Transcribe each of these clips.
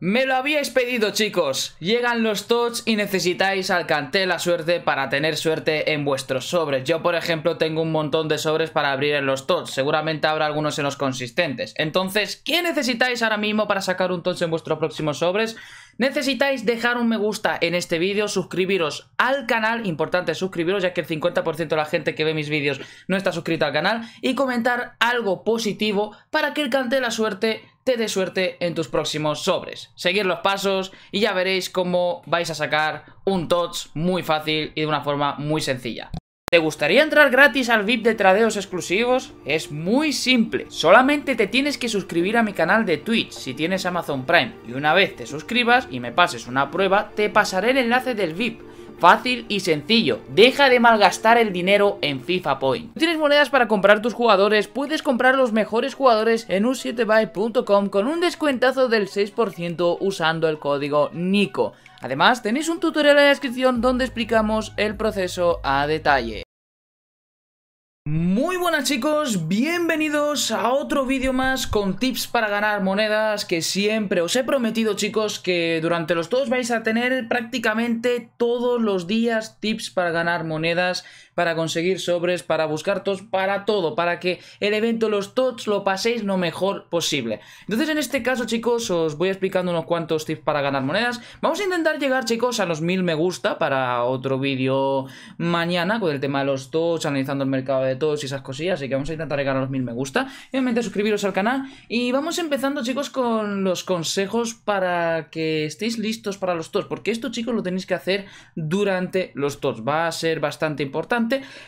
Me lo habíais pedido chicos, llegan los TOTS y necesitáis alcanté la suerte para tener suerte en vuestros sobres. Yo por ejemplo tengo un montón de sobres para abrir en los TOTS, seguramente habrá algunos en los consistentes. Entonces, ¿qué necesitáis ahora mismo para sacar un TOTS en vuestros próximos sobres? Necesitáis dejar un me gusta en este vídeo, suscribiros al canal, importante suscribiros ya que el 50% de la gente que ve mis vídeos no está suscrito al canal y comentar algo positivo para que alcante la suerte te dé suerte en tus próximos sobres. Seguir los pasos y ya veréis cómo vais a sacar un TOTS muy fácil y de una forma muy sencilla. ¿Te gustaría entrar gratis al VIP de tradeos exclusivos? Es muy simple, solamente te tienes que suscribir a mi canal de Twitch si tienes Amazon Prime y una vez te suscribas y me pases una prueba, te pasaré el enlace del VIP Fácil y sencillo, deja de malgastar el dinero en FIFA Point. Si tienes monedas para comprar tus jugadores, puedes comprar los mejores jugadores en un 7 buycom con un descuentazo del 6% usando el código NICO. Además, tenéis un tutorial en la descripción donde explicamos el proceso a detalle. Muy buenas chicos, bienvenidos a otro vídeo más con tips para ganar monedas que siempre os he prometido chicos que durante los todos vais a tener prácticamente todos los días tips para ganar monedas para conseguir sobres, para buscar tots, para todo, para que el evento los tots lo paséis lo mejor posible. Entonces en este caso chicos os voy explicando unos cuantos tips para ganar monedas. Vamos a intentar llegar chicos a los mil me gusta para otro vídeo mañana con el tema de los tots, analizando el mercado de tots y esas cosillas, así que vamos a intentar llegar a los mil me gusta. Y obviamente suscribiros al canal y vamos empezando chicos con los consejos para que estéis listos para los tots, porque esto chicos lo tenéis que hacer durante los tots, va a ser bastante importante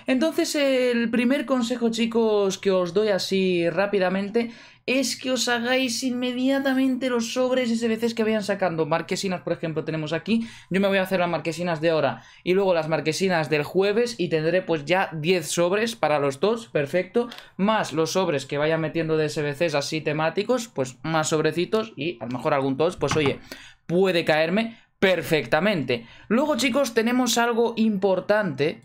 entonces, el primer consejo, chicos, que os doy así rápidamente es que os hagáis inmediatamente los sobres SBCs que vayan sacando. Marquesinas, por ejemplo, tenemos aquí. Yo me voy a hacer las marquesinas de ahora y luego las marquesinas del jueves y tendré pues ya 10 sobres para los dos, perfecto. Más los sobres que vaya metiendo de SBCs así temáticos, pues más sobrecitos y a lo mejor algún tos, pues oye, puede caerme perfectamente. Luego, chicos, tenemos algo importante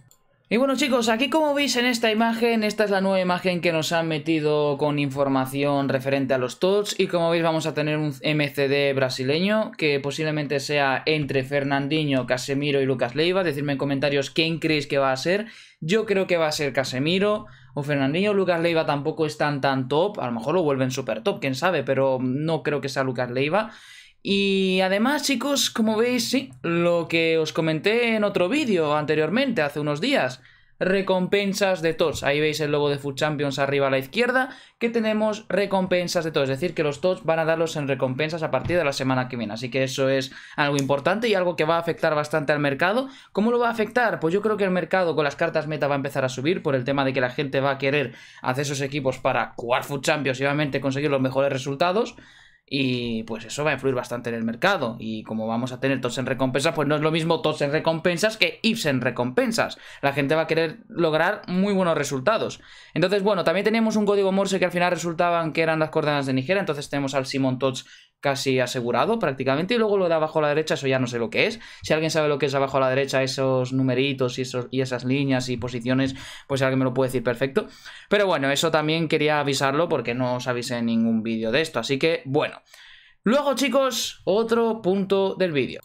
y bueno chicos, aquí como veis en esta imagen, esta es la nueva imagen que nos han metido con información referente a los TOTS y como veis vamos a tener un MCD brasileño que posiblemente sea entre Fernandinho, Casemiro y Lucas Leiva, decidme en comentarios quién creéis que va a ser, yo creo que va a ser Casemiro o Fernandinho, Lucas Leiva tampoco están tan top, a lo mejor lo vuelven super top, quién sabe, pero no creo que sea Lucas Leiva. Y además, chicos, como veis, lo que os comenté en otro vídeo anteriormente, hace unos días, recompensas de TOTS. Ahí veis el logo de Food Champions arriba a la izquierda, que tenemos recompensas de TOTS. Es decir, que los TOTS van a darlos en recompensas a partir de la semana que viene. Así que eso es algo importante y algo que va a afectar bastante al mercado. ¿Cómo lo va a afectar? Pues yo creo que el mercado con las cartas meta va a empezar a subir por el tema de que la gente va a querer hacer sus equipos para jugar Food Champions y obviamente conseguir los mejores resultados. Y pues eso va a influir bastante en el mercado. Y como vamos a tener TOTS en recompensas, pues no es lo mismo TOTS en recompensas que IPS en recompensas. La gente va a querer lograr muy buenos resultados. Entonces, bueno, también tenemos un código Morse que al final resultaban que eran las coordenadas de Nigeria. Entonces tenemos al Simon TOTS casi asegurado prácticamente. Y luego lo de abajo a la derecha, eso ya no sé lo que es. Si alguien sabe lo que es abajo a la derecha, esos numeritos y, y esas líneas y posiciones, pues alguien me lo puede decir perfecto. Pero bueno, eso también quería avisarlo porque no os avisé en ningún vídeo de esto. Así que bueno. Luego chicos, otro punto del vídeo.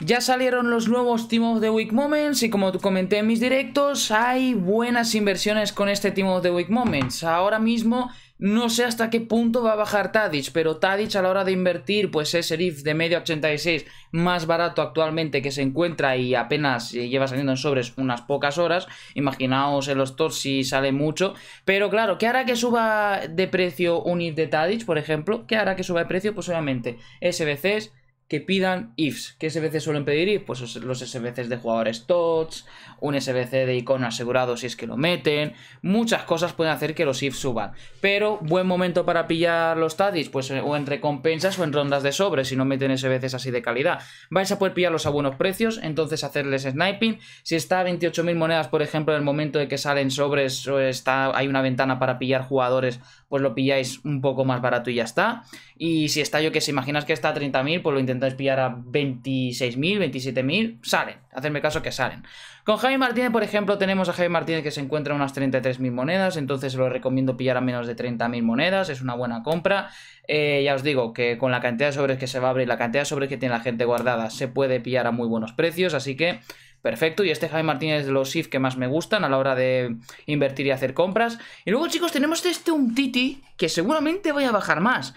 Ya salieron los nuevos Team of the Week Moments y como comenté en mis directos, hay buenas inversiones con este Team of the Week Moments. Ahora mismo no sé hasta qué punto va a bajar Tadic, pero Tadic a la hora de invertir, pues es IF de medio 86, más barato actualmente que se encuentra y apenas eh, lleva saliendo en sobres unas pocas horas. Imaginaos en los tots si sale mucho. Pero claro, ¿qué hará que suba de precio un IF de Tadic, por ejemplo? ¿Qué hará que suba de precio? Pues obviamente SBCs, que pidan ifs. ¿Qué SBC suelen pedir ifs? Pues los SBCs de jugadores TOTS, un SBC de icono asegurado si es que lo meten. Muchas cosas pueden hacer que los ifs suban. Pero, buen momento para pillar los TADIs, pues eh, o en recompensas o en rondas de sobres, si no meten SBCs así de calidad. Vais a poder pillarlos a buenos precios, entonces hacerles sniping. Si está a 28.000 monedas, por ejemplo, en el momento de que salen sobres o está, hay una ventana para pillar jugadores, pues lo pilláis un poco más barato y ya está. Y si está, yo que se imaginas que está a 30.000, pues lo intentáis pillar a 26.000, 27.000, salen. Hacedme caso que salen. Con Jaime Martínez, por ejemplo, tenemos a Jaime Martínez que se encuentra unas 33.000 monedas, entonces lo recomiendo pillar a menos de 30.000 monedas, es una buena compra. Eh, ya os digo que con la cantidad de sobres que se va a abrir, la cantidad de sobres que tiene la gente guardada, se puede pillar a muy buenos precios, así que perfecto. Y este Javi Martínez de los SIF que más me gustan a la hora de invertir y hacer compras. Y luego, chicos, tenemos este un Titi que seguramente voy a bajar más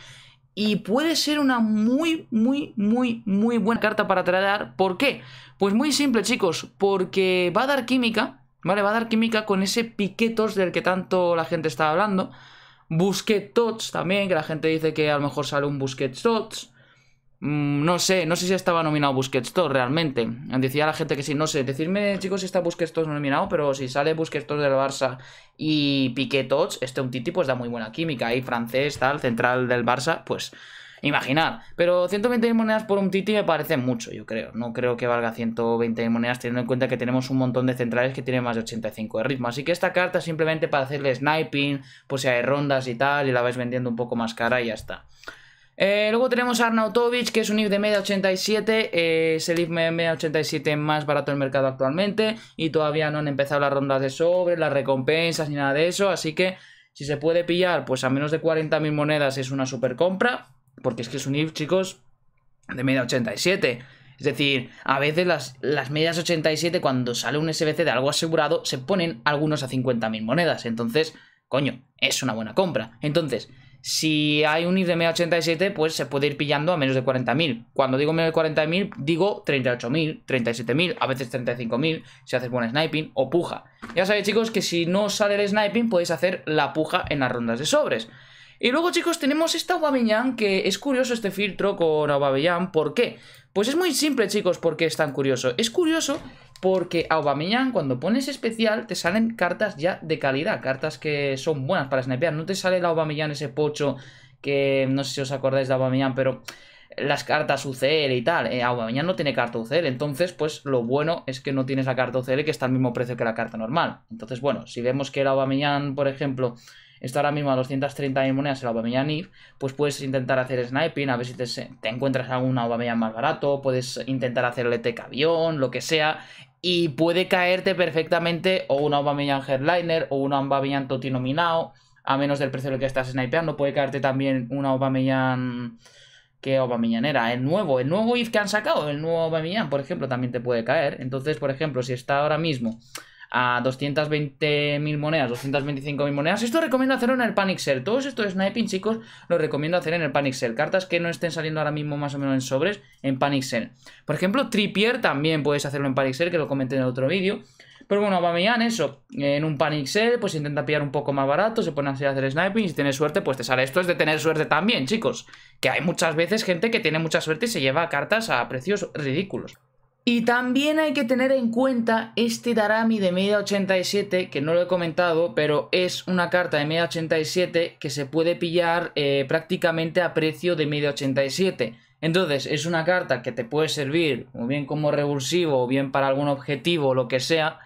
y puede ser una muy, muy, muy, muy buena carta para tratar. ¿Por qué? Pues muy simple, chicos, porque va a dar química, ¿vale? Va a dar química con ese piquetos del que tanto la gente está hablando. Busquets también, que la gente dice que a lo mejor sale un Busquets Tots. Mm, no sé, no sé si estaba nominado Busquets Store realmente. Decía la gente que sí, no sé. Decidme, chicos, si está Busquets 2 nominado, pero si sale Busquets 2 del Barça y Piqué este un titi pues da muy buena química. Ahí francés, tal, central del Barça, pues imaginar. Pero 120 monedas por un Titi me parece mucho, yo creo. No creo que valga 120 monedas, teniendo en cuenta que tenemos un montón de centrales que tienen más de 85 de ritmo. Así que esta carta simplemente para hacerle sniping, pues si hay rondas y tal, y la vais vendiendo un poco más cara y ya está. Eh, luego tenemos a Arnautovic, que es un IF de media 87. Eh, es el IF de media 87 más barato el mercado actualmente. Y todavía no han empezado las rondas de sobre, las recompensas ni nada de eso. Así que si se puede pillar, pues a menos de 40.000 monedas es una super compra. Porque es que es un IF, chicos, de media 87. Es decir, a veces las, las medias 87, cuando sale un SBC de algo asegurado, se ponen algunos a 50.000 monedas. Entonces, coño, es una buena compra. Entonces, si hay un idm 87, pues se puede ir pillando a menos de 40.000. Cuando digo menos de 40.000, digo 38.000, 37.000, a veces 35.000, si haces buen sniping o puja. Ya sabéis, chicos, que si no sale el sniping, podéis hacer la puja en las rondas de sobres. Y luego, chicos, tenemos esta Aubameyang, que es curioso este filtro con Aubameyang. ¿Por qué? Pues es muy simple, chicos, porque es tan curioso. Es curioso porque a Aubameyang, cuando pones especial, te salen cartas ya de calidad, cartas que son buenas para snipear. No te sale la Aubameyang ese pocho que no sé si os acordáis de Aubameyang, pero las cartas UCL y tal. Eh, Aubameyang no tiene carta UCL, entonces pues lo bueno es que no tienes la carta UCL que está al mismo precio que la carta normal. Entonces bueno, si vemos que el Aubameyang, por ejemplo, está ahora mismo a 230 monedas el Aubameyang If, pues puedes intentar hacer sniping, a ver si te, encuentras algún Aubameyang más barato, puedes intentar hacerle tech avión, lo que sea, y puede caerte perfectamente o un Aubameyang Headliner o un Aubameyang Toti nominado, a menos del precio del que estás snipeando, puede caerte también un Aubameyang... ¿Qué Aubameyang era? El nuevo, el nuevo IF que han sacado, el nuevo Aubameyang, por ejemplo, también te puede caer. Entonces, por ejemplo, si está ahora mismo a 220.000 monedas, 225.000 monedas. Esto recomiendo hacerlo en el Panic Sell. Todos estos sniping, chicos, Lo recomiendo hacer en el Panic Sell. Cartas que no estén saliendo ahora mismo más o menos en sobres, en Panic Sell. Por ejemplo, Tripier también puedes hacerlo en Panic Sell, que lo comenté en el otro vídeo. Pero bueno, en eso, en un Panic Sell, pues intenta pillar un poco más barato, se pone así a hacer sniping, si tienes suerte, pues te sale. Esto es de tener suerte también, chicos. Que hay muchas veces gente que tiene mucha suerte y se lleva cartas a precios ridículos. Y también hay que tener en cuenta este Darami de media 87, que no lo he comentado, pero es una carta de media 87 que se puede pillar eh, prácticamente a precio de media 87. Entonces, es una carta que te puede servir o bien como revulsivo o bien para algún objetivo o lo que sea.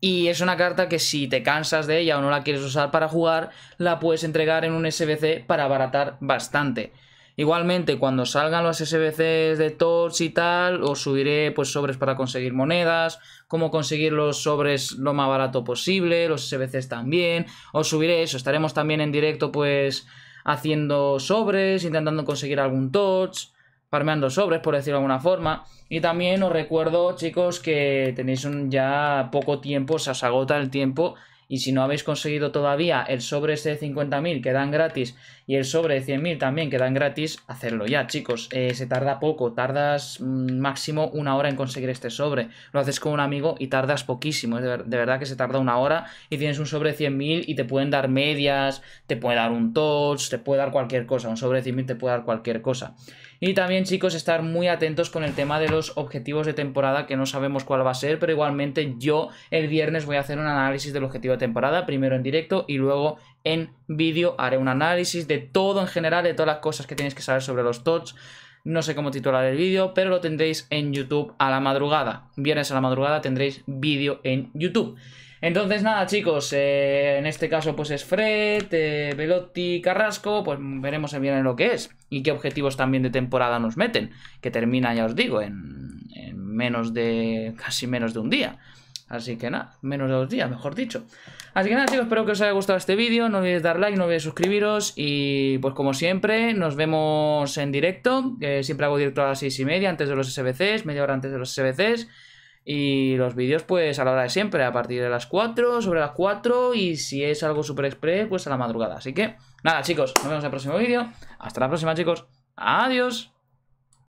Y es una carta que si te cansas de ella o no la quieres usar para jugar, la puedes entregar en un SBC para abaratar bastante. Igualmente, cuando salgan los SBCs de torch y tal, os subiré pues sobres para conseguir monedas, cómo conseguir los sobres lo más barato posible, los SBCs también, os subiré eso, estaremos también en directo pues haciendo sobres, intentando conseguir algún torch farmeando sobres, por decirlo de alguna forma. Y también os recuerdo, chicos, que tenéis un ya poco tiempo, se os agota el tiempo. Y si no habéis conseguido todavía el sobre ese de 50.000 que dan gratis y el sobre de 100.000 también, que dan gratis, hacerlo ya, chicos. Eh, se tarda poco, tardas mm, máximo una hora en conseguir este sobre. Lo haces con un amigo y tardas poquísimo. De, verdad que se tarda una hora y tienes un sobre de 100.000 y te pueden dar medias, te puede dar un touch, te puede dar cualquier cosa. Un sobre de 100.000 te puede dar cualquier cosa. Y también, chicos, estar muy atentos con el tema de los objetivos de temporada, que no sabemos cuál va a ser, pero igualmente yo el viernes voy a hacer un análisis del objetivo de temporada, primero en directo y luego en vídeo. Haré un análisis de todo en general, de todas las cosas que tenéis que saber sobre los TOTS. No sé cómo titular el vídeo, pero lo tendréis en YouTube a la madrugada. Viernes a la madrugada tendréis vídeo en YouTube. Entonces, nada, chicos, eh, en este caso, pues es Fred, eh, Velotti, Carrasco, pues veremos bien en lo que es y qué objetivos también de temporada nos meten, que termina, ya os digo, en, en menos de. casi menos de un día. Así que nada, menos de dos días, mejor dicho. Así que nada, chicos, espero que os haya gustado este vídeo. No olvidéis dar like, no olvidéis suscribiros. Y pues como siempre, nos vemos en directo. siempre hago directo a las seis y media, antes de los SBCs, media hora antes de los SBCs. Y los vídeos, pues a la hora de siempre, a partir de las 4, sobre las 4. Y si es algo super express, pues a la madrugada. Así que nada, chicos, nos vemos en el próximo vídeo. Hasta la próxima, chicos. Adiós.